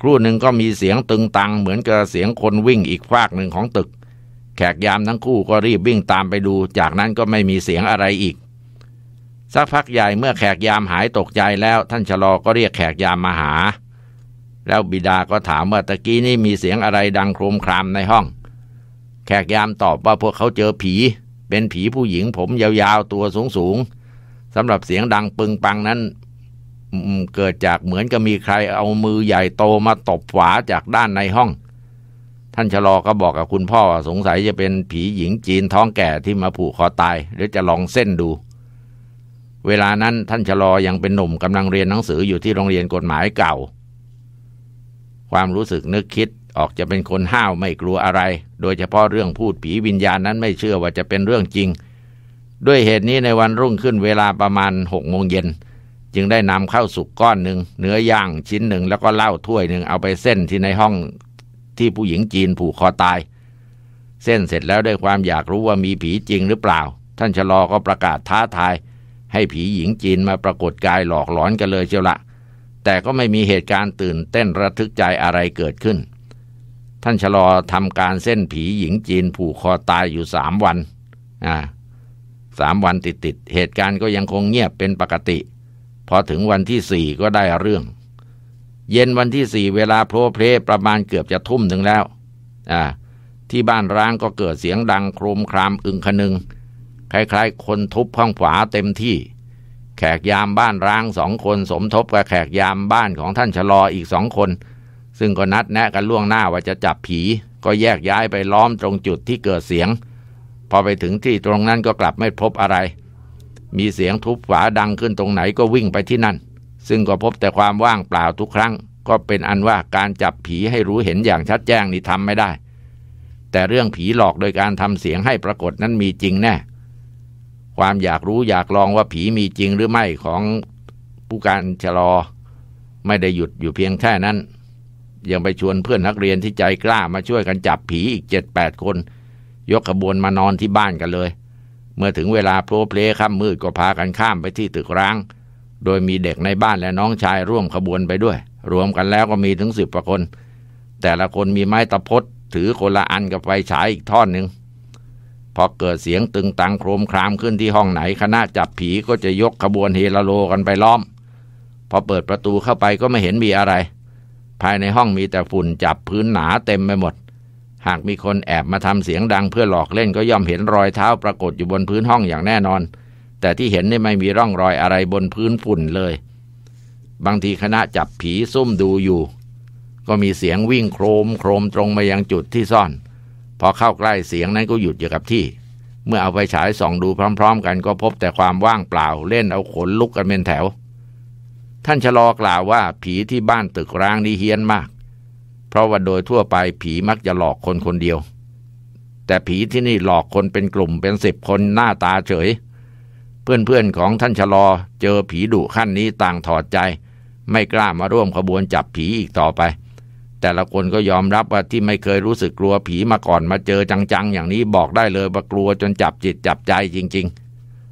ครู่หนึ่งก็มีเสียงตึงตังเหมือนกับเสียงคนวิ่งอีกฟากหนึ่งของตึก แขกยามทั้งคู่ก็รีบวิ่งตามไปดู จากนั้นก็ไม่มีเสียงอะไรอีกสักพักใหญ่เมื่อแขกยามหายตกใจแล้วท่านชะลอก็เรียกแขกยามมาหา แล้วบิดาก็ถามว่าตะกี้นี่มีเสียงอะไรดังโครมครามในห้อง แขกยามตอบว่าพวกเขาเจอผี เป็นผีผู้หญิงผมยาวๆตัวสูงๆสำหรับเสียงดังปึงปังนั้น เกิดจากเหมือนกับมีใครเอามือใหญ่โตมาตบฝาจากด้านในห้อง ท่านชะลอก็บอกกับคุณพ่อสงสัยจะเป็นผีหญิงจีนท้องแก่ที่มาผูกคอตายหรือจะลองเส้นดูเวลานั้นท่านชะลอยังเป็นหนุ่มกำลังเรียนหนังสืออยู่ที่โรงเรียนกฎหมายเก่า ความรู้สึกนึกคิดออกจะเป็นคนห้าวไม่กลัวอะไร โดยเฉพาะเรื่องพูดผีวิญญาณนั้นไม่เชื่อว่าจะเป็นเรื่องจริง ด้วยเหตุนี้ในวันรุ่งขึ้นเวลาประมาณหกโมงเย็นจึงได้นำข้าวสุกก้อนหนึ่งเนื้อย่างชิ้นหนึ่งแล้วก็เหล้าถ้วยหนึ่งเอาไปเส้นที่ในห้องที่ผู้หญิงจีนผูกคอตายเส้นเสร็จแล้วด้วยความอยากรู้ว่ามีผีจริงหรือเปล่า ท่านชะลอก็ประกาศท้าทายให้ผีหญิงจีนมาปรากฏกายหลอกหลอนกันเลยเชียวละ แต่ก็ไม่มีเหตุการณ์ตื่นเต้นระทึกใจอะไรเกิดขึ้น ท่านชะลอทำการเส้นผีหญิงจีนผูกคอตายอยู่สามวันอ่าสามวันติดติด เหตุการณ์ก็ยังคงเงียบเป็นปกติ พอถึงวันที่สี่ก็ได้เรื่อง เย็นวันที่สี่เวลาโพลเพลประมาณเกือบจะทุ่มหนึ่งแล้วอ่าที่บ้านร้างก็เกิดเสียงดัง โครมครามอึงคนึงคล้ายๆคนทุบห้องฝาเต็มที่ แขกยามบ้านร้างสองคนสมทบกับแขกยามบ้านของท่านชะลออีกสองคน ซึ่งก็นัดแนะกันล่วงหน้าว่าจะจับผี ก็แยกย้ายไปล้อมตรงจุดที่เกิดเสียง พอไปถึงที่ตรงนั้นก็กลับไม่พบอะไร มีเสียงทุบฝาดังขึ้นตรงไหนก็วิ่งไปที่นั่น ซึ่งก็พบแต่ความว่างเปล่าทุกครั้ง ก็เป็นอันว่าการจับผีให้รู้เห็นอย่างชัดแจ้งนี่ทำไม่ได้ แต่เรื่องผีหลอกโดยการทำเสียงให้ปรากฏนั้นมีจริงแน่ความอยากรู้อยากลองว่าผีมีจริงหรือไม่ของผู้การชะลอไม่ได้หยุดอยู่เพียงแค่นั้น ยังไปชวนเพื่อนนักเรียนที่ใจกล้ามาช่วยกันจับผีอีกเจ็ดแปดคน ยกขบวนมานอนที่บ้านกันเลย เมื่อถึงเวลาโพลเพลค่ำมืดก็พากันข้ามไปที่ตึกร้างโดยมีเด็กในบ้านและน้องชายร่วมขบวนไปด้วย รวมกันแล้วก็มีถึงสิบกว่าคน แต่ละคนมีไม้ตะพดถือคนละอันกับไฟฉายอีกท่อนหนึ่งพอเกิดเสียงตึงตังโครมครามขึ้นที่ห้องไหนคณะจับผีก็จะยกขบวนเฮลโลกันไปล้อม พอเปิดประตูเข้าไปก็ไม่เห็นมีอะไร ภายในห้องมีแต่ฝุ่นจับพื้นหนาเต็มไปหมด หากมีคนแอบมาทำเสียงดังเพื่อหลอกเล่นก็ย่อมเห็นรอยเท้าปรากฏอยู่บนพื้นห้องอย่างแน่นอน แต่ที่เห็นนี่ไม่มีร่องรอยอะไรบนพื้นฝุ่นเลย บางทีคณะจับผีซุ่มดูอยู่ ก็มีเสียงวิ่งโครมโครมตรงมายังจุดที่ซ่อนพอเข้าใกล้เสียงนั้นก็หยุดอยู่กับที่เมื่อเอาไปฉายส่องดูพร้อม ๆ กันก็พบแต่ความว่างเปล่าเล่นเอาขนลุกกันเป็นแถว ท่านชะลอกล่าวว่าผีที่บ้านตึกร้างนี้เฮี้ยนมากเพราะว่าโดยทั่วไปผีมักจะหลอกคนคนเดียว แต่ผีที่นี่หลอกคนเป็นกลุ่มเป็นสิบคนหน้าตาเฉย เพื่อนๆของท่านชะลอเจอผีดุขั้นนี้ต่างถอดใจ ไม่กล้ามาร่วมขบวนจับผีอีกต่อไปแต่ละคนก็ยอมรับว่าที่ไม่เคยรู้สึกกลัวผีมาก่อนมาเจอจังๆอย่างนี้บอกได้เลยว่ากลัวจนจับจิตจับใจจริง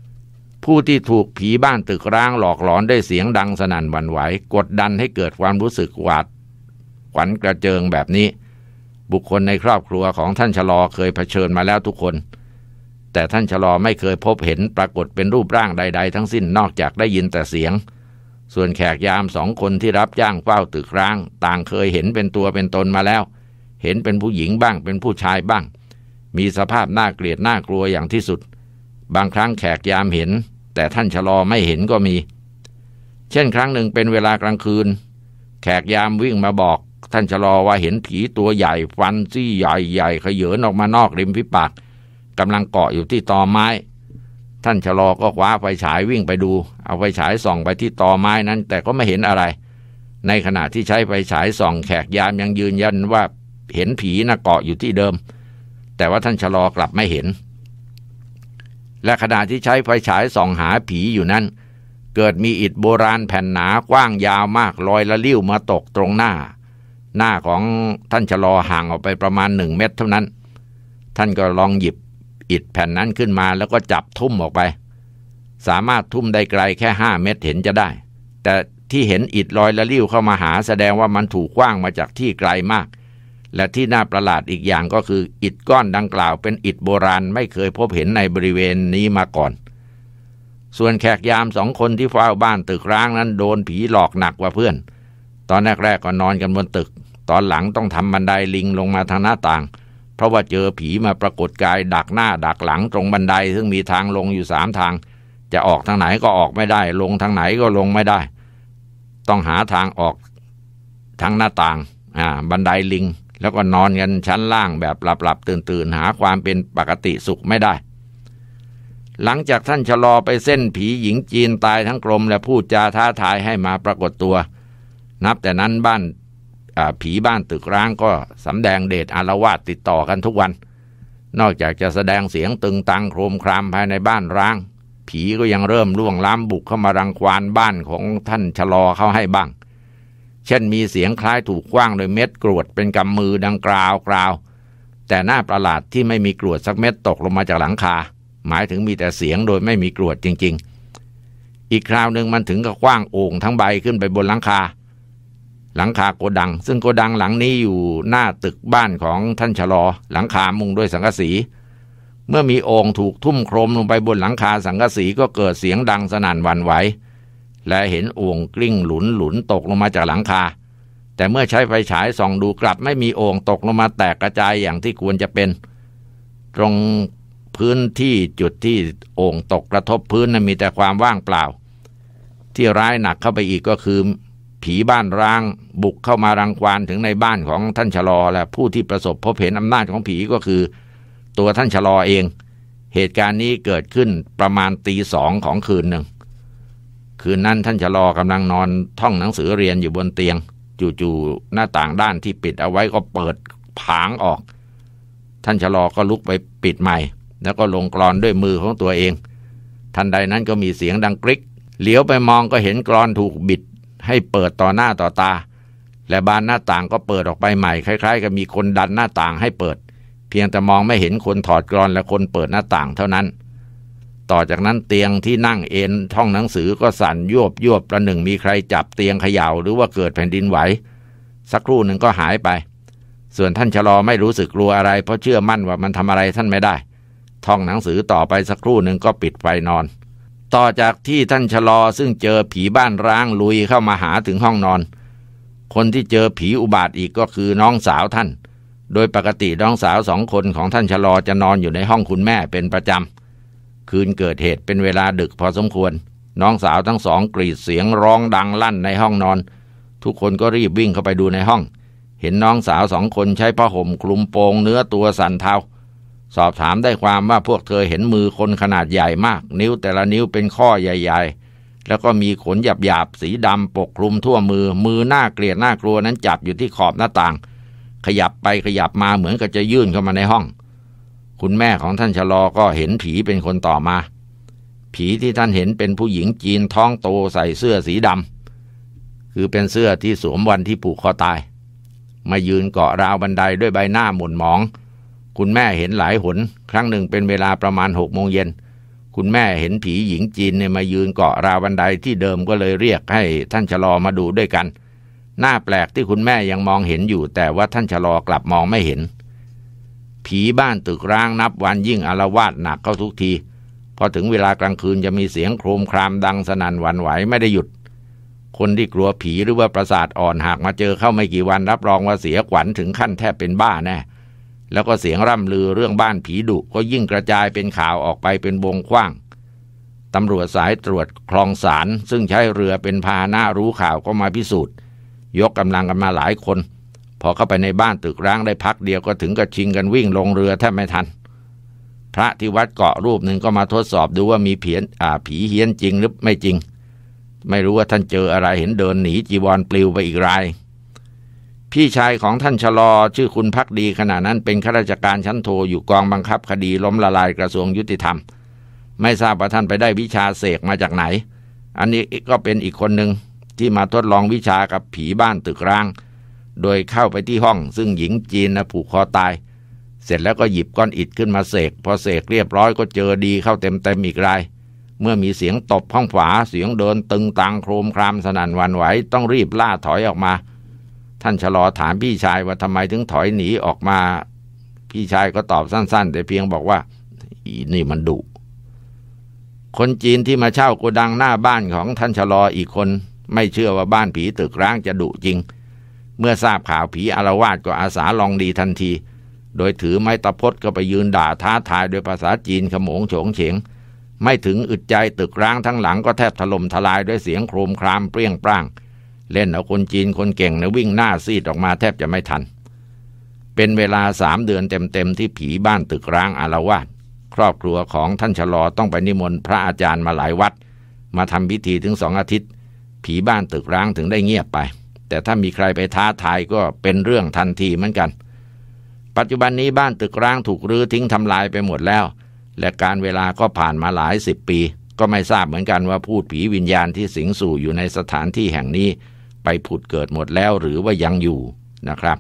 ๆ ผู้ที่ถูกผีบ้านตึกร้างหลอกหลอนได้เสียงดังสนั่นหวั่นไหว กดดันให้เกิดความรู้สึกหวาดขวัญกระเจิงแบบนี้ บุคคลในครอบครัวของท่านชะลอเคยเผชิญมาแล้วทุกคน แต่ท่านชะลอไม่เคยพบเห็นปรากฏเป็นรูปร่างใด ๆ ทั้งสิ้นนอกจากได้ยินแต่เสียงส่วนแขกยามสองคนที่รับจ้างเฝ้าตึกร้างต่างเคยเห็นเป็นตัวเป็นตนมาแล้ว เห็นเป็นผู้หญิงบ้างเป็นผู้ชายบ้าง มีสภาพน่าเกลียดน่ากลัวอย่างที่สุด บางครั้งแขกยามเห็น แต่ท่านชะลอไม่เห็นก็มี เช่น ครั้งหนึ่งเป็นเวลากลางคืน แขกยามวิ่งมาบอก ท่านชะลอว่าเห็นผีตัวใหญ่ฟันซี่ใหญ่ใหญ่ขยเยนออกมานอกริมพิปากกำลังเกาะอยู่ที่ตอไม้ท่านชะลอก็คว้าไฟฉายวิ่งไปดู เอาไฟฉายส่องไปที่ตอไม้นั้น แต่ก็ไม่เห็นอะไร ในขณะที่ใช้ ไฟฉายส่องแขกยามยังยืนยันว่าเห็นผีนะเกาะอยู่ที่เดิม แต่ว่าท่านชะลอกลับไม่เห็น และขณะที่ใช้ไฟฉายส่องหาผีอยู่นั้น เกิดมีอิฐโบราณแผ่นหนากว้างยาวมากลอยละลิ้วมาตกตรงหน้า หน้าของท่านชะลอห่างออกไปประมาณหนึ่งเมตรเท่านั้น ท่านก็ลองหยิบอิดแผ่นนั้นขึ้นมาแล้วก็จับทุ่มออกไป สามารถทุ่มได้ไกลแค่ห้าเมตรเห็นจะได้ แต่ที่เห็นอิดลอยละลิ้วเข้ามาหาแสดงว่ามันถูกกว้างมาจากที่ไกลมาก และที่น่าประหลาดอีกอย่างก็คือ อิดก้อนดังกล่าวเป็นอิดโบราณไม่เคยพบเห็นในบริเวณนี้มาก่อน ส่วนแขกยามสองคนที่เฝ้าบ้านตึกร้างนั้นโดนผีหลอกหนักกว่าเพื่อน ตอนแรกๆก็นอนกันบนตึกตอนหลังต้องทำบันไดลิงลงมาทางหน้าต่างเพราะว่าเจอผีมาปรากฏกาย ดักหน้าดักหลังตรงบันไดซึ่งมีทางลงอยู่สามทาง จะออกทางไหนก็ออกไม่ได้ ลงทางไหนก็ลงไม่ได้ ต้องหาทางออกทางหน้าต่างอ่าบันไดลิง แล้วก็นอนกันชั้นล่างแบบหลับๆตื่นๆหาความเป็นปกติสุขไม่ได้ หลังจากท่านชะลอไปเส้นผีหญิงจีนตายทั้งกลมและพูดจาท้าทายให้มาปรากฏตัว นับแต่นั้นบ้านผีบ้านตึกร้างก็สำแดงเดชอารวาสติดต่อกันทุกวัน นอกจากจะแสดงเสียงตึงตังโครมครามภายในบ้านร้าง ผีก็ยังเริ่มล่วงล้ำบุกเข้ามารังควานบ้านของท่านชะลอเข้าให้บ้าง เช่นมีเสียงคล้ายถูกคว้างโดยเม็ดกรวดเป็นกำมือดังกราวกราวแต่หน้าประหลาดที่ไม่มีกรวดสักเม็ดตกลงมาจากหลังคา หมายถึงมีแต่เสียงโดยไม่มีกรวดจริง ๆ อีกคราวหนึ่งมันถึงกับคว้างโอ่งทั้งใบขึ้นไปบนหลังคาหลังคาโกดัง ซึ่งโกดังหลังนี้อยู่หน้าตึกบ้านของท่านชะลอ หลังคามุงด้วยสังกะสี เมื่อมีองค์ถูกทุ่มโครมลงไปบนหลังคาสังกะสีก็เกิดเสียงดังสนั่นวันไหวและเห็นอ่งกลิ้งหลุนหลุนตกลงมาจากหลังคา แต่เมื่อใช้ไฟฉายส่องดูกลับไม่มีองค์ตกลงมาแตกกระจายอย่างที่ควรจะเป็น ตรงพื้นที่จุดที่องค์ตกกระทบพื้นนนมีแต่ความว่างเปล่า ที่ร้ายหนักเข้าไปอีกก็คือผีบ้านร้างบุกเข้ามารังควานถึงในบ้านของท่านชะลอและผู้ที่ประสบพบเห็นอำนาจของผีก็คือ ตัวท่านชะลอเอง เหตุการณ์นี้เกิดขึ้นประมาณตีสองของคืนหนึ่ง คืนนั้นท่านชะลอกำลังนอนท่องหนังสือเรียนอยู่บนเตียงจู่ๆหน้าต่างด้านที่ปิดเอาไว้ก็เปิดผางออก ท่านชะลอก็ลุกไปปิดใหม่ แล้วก็ลงกรอนด้วยมือของตัวเองทันใดนั้นก็มีเสียงดังกริกเหลียวไปมองก็เห็นกรอนถูกบิดให้เปิดต่อหน้าต่อตา และบานหน้าต่างก็เปิดออกไปใหม่ คล้ายๆกับมีคนดันหน้าต่างให้เปิด เพียงแต่มองไม่เห็นคนถอดกรอนและคนเปิดหน้าต่างเท่านั้น ต่อจากนั้นเตียงที่นั่งเอนท่องหนังสือก็สั่นยวบยวบประหนึ่งมีใครจับเตียงเขย่าหรือว่าเกิดแผ่นดินไหว สักครู่หนึ่งก็หายไป ส่วนท่านชะลอไม่รู้สึกกลัวอะไรเพราะเชื่อมั่นว่ามันทำอะไรท่านไม่ได้ ท่องหนังสือต่อไปสักครู่หนึ่งก็ปิดไฟนอนต่อจากที่ท่านชะลอซึ่งเจอผีบ้านร้างลุยเข้ามาหาถึงห้องนอน คนที่เจอผีอุบาทอีกก็คือน้องสาวท่าน โดยปกติน้องสาวสองคนของท่านชะลอจะนอนอยู่ในห้องคุณแม่เป็นประจำ คืนเกิดเหตุเป็นเวลาดึกพอสมควร น้องสาวทั้งสองกรีดเสียงร้องดังลั่นในห้องนอน ทุกคนก็รีบวิ่งเข้าไปดูในห้อง เห็นน้องสาวสองคนใช้ผ้าห่มคลุมโปงเนื้อตัวสันเทาสอบถามได้ความว่าพวกเธอเห็นมือคนขนาดใหญ่มาก นิ้วแต่ละนิ้วเป็นข้อใหญ่ ๆ แล้วก็มีขนหยาบๆสีดำปกคลุมทั่วมือ มือหน้าเกลียดหน้ากลัวนั้นจับอยู่ที่ขอบหน้าต่าง ขยับไปขยับมาเหมือนกับจะยื่นเข้ามาในห้อง คุณแม่ของท่านชะลอก็เห็นผีเป็นคนต่อมา ผีที่ท่านเห็นเป็นผู้หญิงจีนท้องโตใส่เสื้อสีดำคือเป็นเสื้อที่สวมวันที่ผูกคอตาย มายืนเกาะราวบันไดด้วยใบหน้าหม่นหมองคุณแม่เห็นหลายหน ครั้งหนึ่งเป็นเวลาประมาณหกโมงเย็นคุณแม่เห็นผีหญิงจีนเนี่ยมายืนเกาะราวบันไดที่เดิมก็เลยเรียกให้ท่านชะลอมาดูด้วยกัน หน้าแปลกที่คุณแม่ยังมองเห็นอยู่แต่ว่าท่านชะลอกลับมองไม่เห็น ผีบ้านตึกร้างนับวันยิ่งอารวาสหนักเข้าทุกที พอถึงเวลากลางคืนจะมีเสียงโครมครามดังสนั่นหวั่นไหวไม่ได้หยุด คนที่กลัวผีหรือว่าประสาทอ่อนหากมาเจอเข้าไม่กี่วันรับรองว่าเสียขวัญถึงขั้นแทบเป็นบ้าแน่แล้วก็เสียงร่ำลือเรื่องบ้านผีดุก็ยิ่งกระจายเป็นข่าวออกไปเป็นวงกว้าง ตำรวจสายตรวจคลองสารซึ่งใช้เรือเป็นพาหนะรู้ข่าวก็มาพิสูจน์ ยกกำลังกันมาหลายคน พอเข้าไปในบ้านตึกร้างได้พักเดียวก็ถึงกับชิงกันวิ่งลงเรือแทบไม่ทัน พระที่วัดเกาะรูปหนึ่งก็มาทดสอบดูว่ามีเพียนผีเฮี้ยนจริงหรือไม่จริง ไม่รู้ว่าท่านเจออะไรเห็นเดินหนีจีวรปลิวไปอีกรายพี่ชายของท่านชะลอชื่อคุณพักดี ขณะนั้นเป็นข้าราชการชั้นโทอยู่กองบังคับคดีล้มละลายกระทรวงยุติธรรม ไม่ทราบว่าท่านไปได้วิชาเสกมาจากไหน อันนี้ก็เป็นอีกคนหนึ่งที่มาทดลองวิชากับผีบ้านตึกร้าง โดยเข้าไปที่ห้อง ซึ่งหญิงจีนนะผูกคอตาย เสร็จแล้วก็หยิบก้อนอิดขึ้นมาเสก พอเสกเรียบร้อยก็เจอดีเข้าเต็มเต็มอีกราย เมื่อมีเสียงตบห้องฝาเสียงเดินตึงตังโครมครามสนั่นวันไหวต้องรีบล่าถอยออกมาท่านชะลอถามพี่ชายว่าทำไมถึงถอยหนีออกมา พี่ชายก็ตอบสั้นๆแต่เพียงบอกว่าอีนี่มันดุคนจีนที่มาเช่าโกดังหน้าบ้านของท่านชะลออีกคน ไม่เชื่อว่าบ้านผีตึกร้างจะดุจริง เมื่อทราบข่าวผีอารวาสก็อาสาลองดีทันที โดยถือไม้ตะพดก็ไปยืนด่าท้าทายด้วยภาษาจีนขมงโฉงเฉงไม่ถึงอึดใจตึกร้างทั้งหลังก็แทบถล่มทลายด้วยเสียงโครมครามเปรี้ยงปร้างางเล่น เอาคนจีนคนเก่งเนะวิ่งหน้าซีดออกมาแทบจะไม่ทัน เป็นเวลาสามเดือนเต็ม ๆ ที่ผีบ้านตึกร้างอารวาสครอบครัวของท่านชะลอต้องไปนิมนต์พระอาจารย์มาหลายวัด มาทำพิธีถึงสองอาทิตย์ ผีบ้านตึกร้างถึงได้เงียบไป แต่ถ้ามีใครไปท้าทายก็เป็นเรื่องทันทีเหมือนกัน ปัจจุบันนี้บ้านตึกร้างถูกรื้อทิ้งทำลายไปหมดแล้ว และการเวลาก็ผ่านมาหลายสิบปี ก็ไม่ทราบเหมือนกันว่าพูดผีวิญญาณที่สิงสู่อยู่ในสถานที่แห่งนี้ไปผุดเกิดหมดแล้วหรือว่ายังอยู่นะครับ